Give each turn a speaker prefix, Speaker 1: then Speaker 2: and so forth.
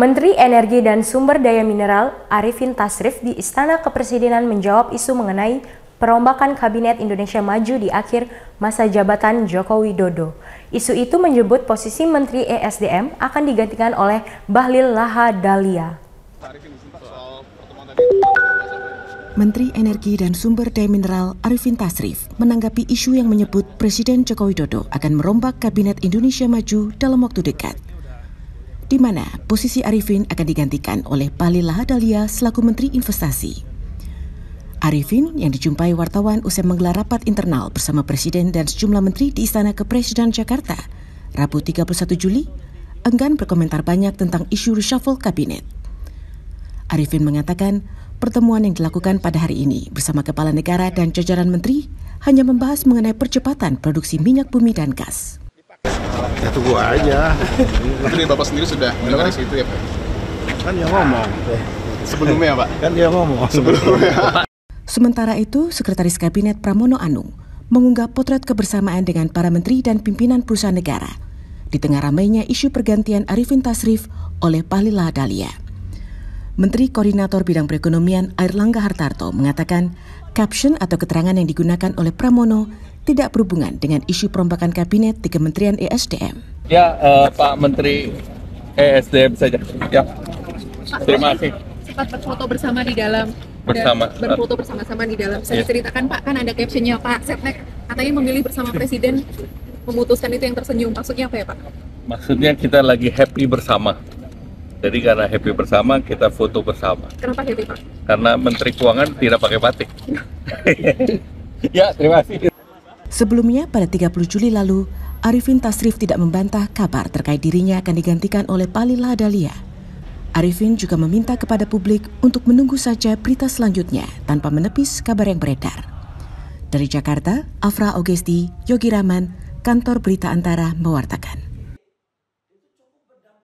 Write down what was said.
Speaker 1: Menteri Energi dan Sumber Daya Mineral Arifin Tasrif di Istana Kepresidenan menjawab isu mengenai perombakan Kabinet Indonesia Maju di akhir masa jabatan Joko Widodo. Isu itu menyebut posisi Menteri ESDM akan digantikan oleh Bahlil Lahadalia. Menteri Energi dan Sumber Daya Mineral Arifin Tasrif menanggapi isu yang menyebut Presiden Joko Widodo akan merombak Kabinet Indonesia Maju dalam waktu dekat di mana posisi Arifin akan digantikan oleh Palila Dalia selaku Menteri Investasi. Arifin yang dijumpai wartawan usai menggelar rapat internal bersama Presiden dan sejumlah menteri di Istana Kepresidenan Jakarta, Rabu 31 Juli, enggan berkomentar banyak tentang isu reshuffle kabinet. Arifin mengatakan pertemuan yang dilakukan pada hari ini bersama Kepala Negara dan jajaran Menteri hanya membahas mengenai percepatan produksi minyak bumi dan gas. Ya tunggu aja. Jadi Bapak sendiri sudah mendengar di situ ya Pak? Kan dia ngomong. Sebelumnya Pak? Kan dia ngomong. Sebelumnya. Sementara itu, Sekretaris Kabinet Pramono Anung mengunggah potret kebersamaan dengan para menteri dan pimpinan perusahaan negara di tengah ramainya isu pergantian Arifin Tasrif oleh Pahlila Dalia Menteri Koordinator Bidang Perekonomian Air Langga Hartarto mengatakan caption atau keterangan yang digunakan oleh Pramono tidak berhubungan dengan isu perombakan kabinet di Kementerian ESDM. Ya, uh, Pak Menteri ESDM saja. Ya. Pak, Terima kasih. Sempat berfoto bersama di dalam
Speaker 2: bersama berfoto
Speaker 1: bersama-sama di dalam. Saya ya. ceritakan Pak, kan ada captionnya Pak Setnek katanya memilih bersama Presiden memutuskan itu yang tersenyum. Maksudnya apa ya Pak? Maksudnya kita lagi happy bersama. Jadi karena happy bersama, kita foto bersama. Kenapa happy Pak? Karena Menteri Keuangan tidak pakai batik. ya, terima kasih. Sebelumnya, pada 30 Juli lalu, Arifin Tasrif tidak membantah kabar terkait dirinya akan digantikan oleh Palila Dalia. Arifin juga meminta kepada publik untuk menunggu saja berita selanjutnya tanpa menepis kabar yang beredar. Dari Jakarta, Afra Ogesti, Yogi Raman, Kantor Berita Antara mewartakan.